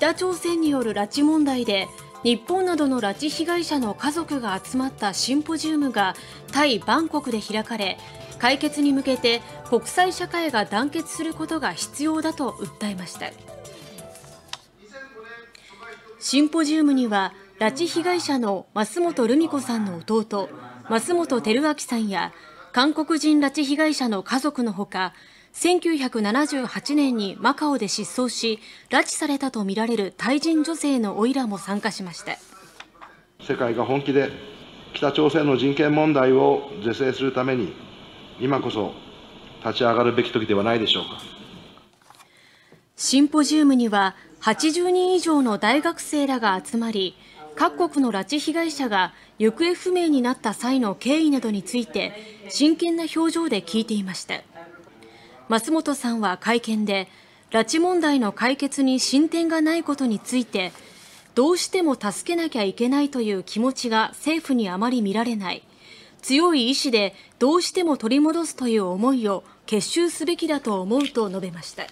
北朝鮮による拉致問題で日本などの拉致被害者の家族が集まったシンポジウムがタイ・バンコクで開かれ解決に向けて国際社会が団結することが必要だと訴えましたシンポジウムには拉致被害者の増本留美子さんの弟増本照明さんや韓国人拉致被害者の家族のほか1978年にマカオで失踪し拉致されたとみられるタイ人女性のオイラも参加しました世界が本気で北朝鮮の人権問題を是正するために今こそ立ち上がるべき時ではないでしょうかシンポジウムには80人以上の大学生らが集まり各国の拉致被害者が行方不明になった際の経緯などについて真剣な表情で聞いていました。松本さんは会見で拉致問題の解決に進展がないことについてどうしても助けなきゃいけないという気持ちが政府にあまり見られない強い意志でどうしても取り戻すという思いを結集すべきだと思うと述べました。